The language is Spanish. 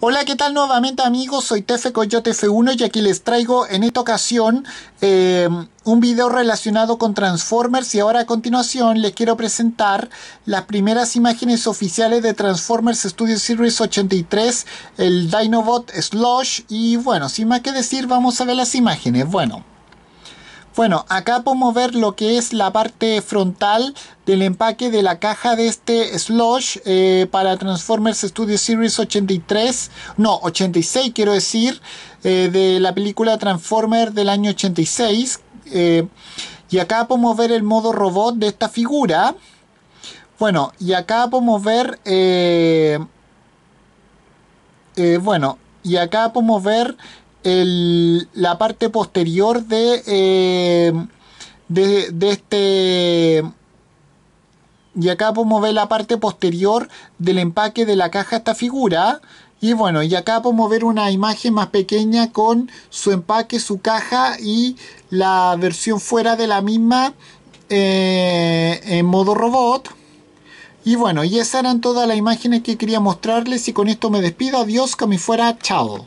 Hola, ¿qué tal nuevamente amigos? Soy Tefe Coyote F1 y aquí les traigo en esta ocasión em, un video relacionado con Transformers y ahora a continuación les quiero presentar las primeras imágenes oficiales de Transformers Studio Series 83, el Dinobot Slush y bueno, sin más que decir vamos a ver las imágenes. Bueno. Bueno, acá podemos ver lo que es la parte frontal del empaque de la caja de este slush eh, para Transformers Studio Series 83, no, 86 quiero decir, eh, de la película Transformers del año 86. Eh, y acá podemos ver el modo robot de esta figura. Bueno, y acá podemos ver... bueno, y acá podemos ver la parte posterior de, eh, de, de, este... Y acá podemos ver la parte posterior del empaque de la caja esta figura. Y bueno, y acá podemos ver una imagen más pequeña con su empaque, su caja y la versión fuera de la misma eh, en modo robot. Y bueno, y esas eran todas las imágenes que quería mostrarles y con esto me despido. Adiós, que me fuera, chao.